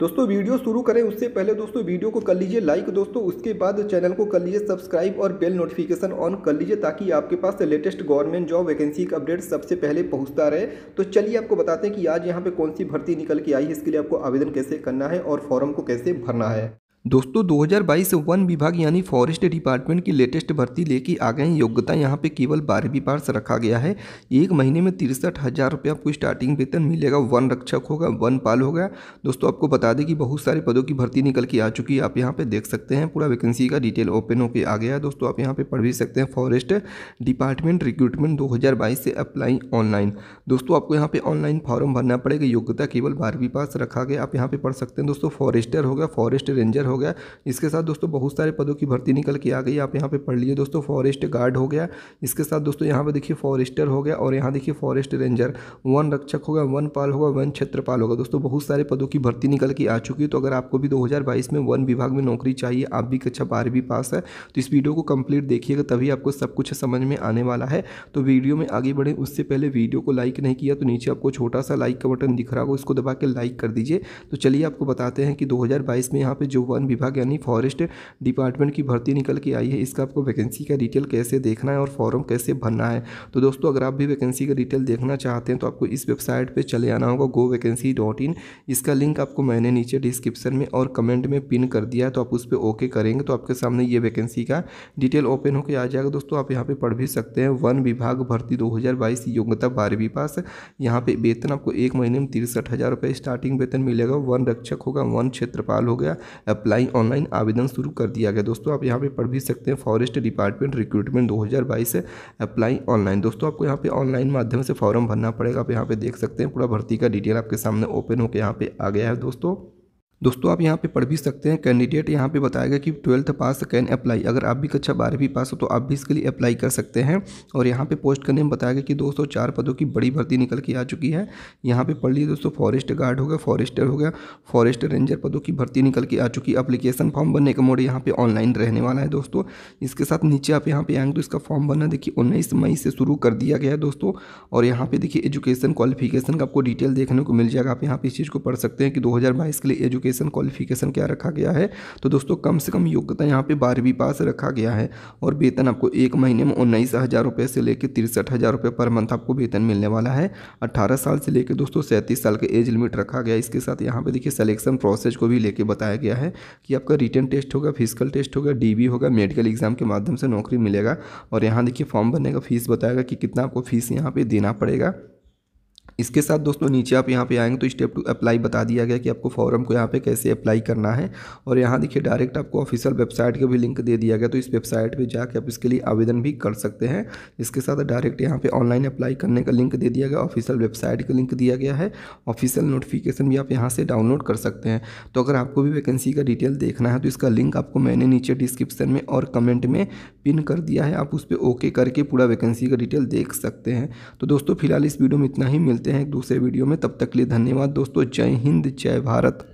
दोस्तों वीडियो शुरू करें उससे पहले दोस्तों वीडियो को कर लीजिए लाइक दोस्तों उसके बाद चैनल को कर लीजिए सब्सक्राइब और बेल नोटिफिकेशन ऑन कर लीजिए ताकि आपके पास लेटेस्ट गवर्नमेंट जॉब वैकेंसी का अपडेट सबसे पहले पहुंचता रहे तो चलिए आपको बताते हैं कि आज यहाँ पे कौन सी भर्ती निकल के आई है इसके लिए आपको आवेदन कैसे करना है और फॉर्म को कैसे भरना है दोस्तों 2022 वन विभाग यानी फॉरेस्ट डिपार्टमेंट की लेटेस्ट भर्ती लेके आ गए योग्यता यहाँ पे केवल बारहवीं पास रखा गया है एक महीने में तिरसठ हज़ार रुपये आपको स्टार्टिंग वेतन मिलेगा वन रक्षक होगा वन पाल होगा दोस्तों आपको बता दें कि बहुत सारे पदों की भर्ती निकल के आ चुकी है आप यहाँ पर देख सकते हैं पूरा वैकेंसी का डिटेल ओपन होकर आ गया है दोस्तों आप यहाँ पर पढ़ भी सकते हैं फॉरेस्ट डिपार्टमेंट रिक्रूटमेंट दो से अप्लाई ऑनलाइन दोस्तों आपको यहाँ पर ऑनलाइन फॉर्म भरना पड़ेगा योग्यता केवल बारहवीं पास रखा गया आप यहाँ पर पढ़ सकते हैं दोस्तों फॉरेस्टर होगा फॉरेस्ट रेंजर हो गया इसके साथ दोस्तों बहुत सारे पदों की भर्ती निकल के आ गई आप यहाँ पे पढ़ लिए दोस्तों फॉरेस्ट गार्ड हो गया इसके साथ दोस्तों यहाँ पे देखिए फॉरेस्टर हो गया और यहाँ देखिए फॉरेस्ट रेंजर वन रक्षक होगा वन पाल होगा वन क्षेत्रपाल होगा दोस्तों बहुत सारे पदों की भर्ती निकल के आ चुकी है तो अगर आपको भी दो में वन विभाग में नौकरी चाहिए आप भी कक्षा बारहवीं पास है तो इस वीडियो को कंप्लीट देखिएगा तभी आपको सब कुछ समझ में आने वाला है तो वीडियो में आगे बढ़ें उससे पहले वीडियो को लाइक नहीं किया तो नीचे आपको छोटा सा लाइक का बटन दिख रहा होगा उसको दबा के लाइक कर दीजिए तो चलिए आपको बताते हैं कि 2022 में यहाँ पे जो वन वन विभाग यानी फॉरेस्ट डिपार्टमेंट की भर्ती निकल के आई है इसका आपको वैकेंसी का डिटेल कैसे देखना है और फॉर्म कैसे भरना है तो दोस्तों अगर आप भी वैकेंसी का डिटेल देखना चाहते हैं तो आपको इस वेबसाइट पर चले आना होगा गो वैकेंसी डॉट इन इसका लिंक आपको मैंने नीचे डिस्क्रिप्शन में और कमेंट में पिन कर दिया है तो आप उस पर ओके करेंगे तो आपके सामने ये वैकेंसी का डिटेल ओपन होकर आ जाएगा दोस्तों आप यहाँ पर पढ़ भी सकते हैं वन विभाग भर्ती 2022 योग्यता बारहवीं पास यहाँ पर वेतन आपको एक महीने में तिरसठ हज़ार रुपये स्टार्टिंग वेतन मिलेगा वन रक्षक होगा वन क्षेत्रपाल हो गया अप्लाई अप्लाई ऑनलाइन आवेदन शुरू कर दिया गया दोस्तों आप यहाँ पे पढ़ भी सकते हैं forest department recruitment 2022 apply online दोस्तों आपको यहाँ पे ऑनलाइन माध्यम से फॉर्म भरना पड़ेगा आप यहाँ पे देख सकते हैं पूरा भर्ती का डिटेल आपके सामने ओपन होकर यहाँ पे आ गया है दोस्तों दोस्तों आप यहाँ पे पढ़ भी सकते हैं कैंडिडेट यहाँ पे बताया गया कि ट्वेल्थ पास कैन अप्लाई अगर आप भी कक्षा अच्छा बारहवीं पास हो तो आप भी इसके लिए अप्लाई कर सकते हैं और यहाँ पे पोस्ट करने में बताया गया कि दोस्तों चार पदों की बड़ी भर्ती निकल के आ चुकी है यहाँ पे पढ़ लिए दोस्तों फॉरेस्ट गार्ड हो गया फॉरेस्टर हो गया फॉरेस्ट रेंजर पदों की भर्ती निकल के आ चुकी है अप्लीकेशन फॉर्म भरने का मोड यहाँ पर ऑनलाइन रहने वाला है दोस्तों इसके साथ नीचे आप यहाँ पे आएंगे तो इसका फॉर्म भरना देखिए उन्नीस मई से शुरू कर दिया गया है दोस्तों और यहाँ पे देखिए एजुकेशन क्वालिफिकेशन का आपको डिटेल देखने को मिल जाएगा आप यहाँ पर इस चीज़ को पढ़ सकते हैं कि दो के लिए एजुकेशन एजुकेशन क्वालिफिकेशन क्या रखा गया है तो दोस्तों कम से कम योग्यता यहाँ पे बारहवीं पास रखा गया है और वेतन आपको एक महीने में उन्नीस हज़ार रुपये से लेकर तिरसठ हज़ार रुपये पर मंथ आपको वेतन मिलने वाला है अट्ठारह साल से लेकर दोस्तों सैंतीस साल का एज लिमिट रखा गया इसके साथ यहाँ पर देखिए सलेक्शन प्रोसेस को भी लेकर बताया गया है कि आपका रिटर्न टेस्ट होगा फिजिकल टेस्ट होगा डी होगा मेडिकल एग्जाम के माध्यम से नौकरी मिलेगा और यहाँ देखिए फॉर्म भरने का फीस बताएगा कि कितना आपको फीस यहाँ पर देना पड़ेगा इसके साथ दोस्तों नीचे आप यहाँ पे आएंगे तो स्टेप टू अप्लाई बता दिया गया कि आपको फॉर्म को यहाँ पे कैसे अप्लाई करना है और यहाँ देखिए डायरेक्ट आपको ऑफिशियल वेबसाइट का भी लिंक दे दिया गया तो इस वेबसाइट पे जाके आप इसके लिए आवेदन भी कर सकते हैं इसके साथ डायरेक्ट यहाँ पे ऑनलाइन अप्लाई करने का लिंक दे दिया गया ऑफिशियल वेबसाइट का लिंक दिया गया है ऑफिशियल नोटिफिकेशन भी आप यहाँ से डाउनलोड कर सकते हैं तो अगर आपको भी वैकेंसी का डिटेल देखना है तो इसका लिंक आपको मैंने नीचे डिस्क्रिप्शन में और कमेंट में पिन कर दिया है आप उस पर ओके करके पूरा वैकेंसी का डिटेल देख सकते हैं तो दोस्तों फिलहाल इस वीडियो में इतना ही मिलते हैं एक दूसरे वीडियो में तब तक के लिए धन्यवाद दोस्तों जय हिंद जय भारत